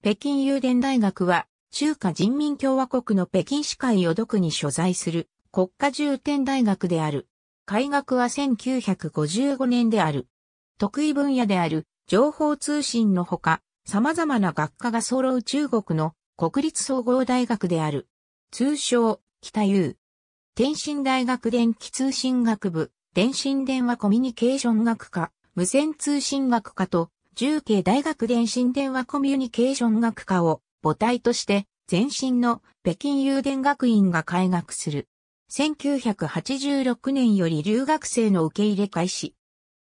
北京郵電大学は、中華人民共和国の北京市会を独に所在する国家重点大学である。開学は1955年である。得意分野である情報通信のほか、様々な学科が揃う中国の国立総合大学である。通称、北優。天津大学電気通信学部、電信電話コミュニケーション学科、無線通信学科と重慶大学電信電話コミュニケーション学科を母体として前身の北京郵電学院が開学する。1986年より留学生の受け入れ開始。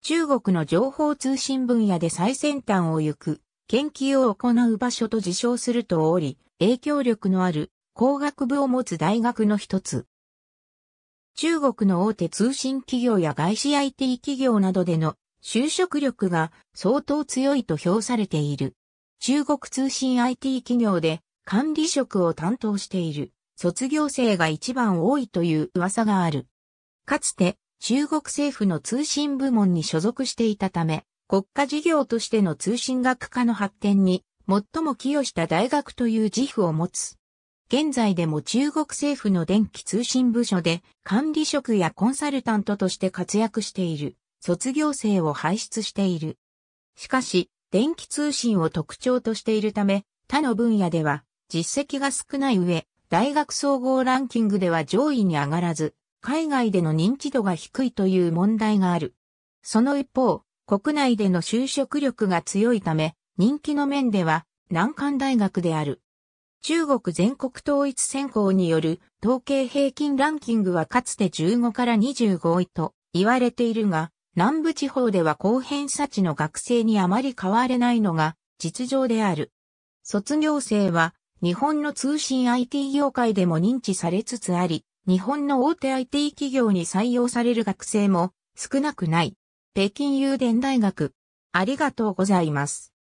中国の情報通信分野で最先端を行く研究を行う場所と自称するとおり、影響力のある工学部を持つ大学の一つ。中国の大手通信企業や外資 IT 企業などでの就職力が相当強いと評されている。中国通信 IT 企業で管理職を担当している卒業生が一番多いという噂がある。かつて中国政府の通信部門に所属していたため、国家事業としての通信学科の発展に最も寄与した大学という自負を持つ。現在でも中国政府の電気通信部署で管理職やコンサルタントとして活躍している。卒業生を輩出している。しかし、電気通信を特徴としているため、他の分野では実績が少ない上、大学総合ランキングでは上位に上がらず、海外での認知度が低いという問題がある。その一方、国内での就職力が強いため、人気の面では難関大学である。中国全国統一選考による統計平均ランキングはかつて15から25位と言われているが、南部地方では高偏差値の学生にあまり変われないのが実情である。卒業生は日本の通信 IT 業界でも認知されつつあり、日本の大手 IT 企業に採用される学生も少なくない。北京郵電大学。ありがとうございます。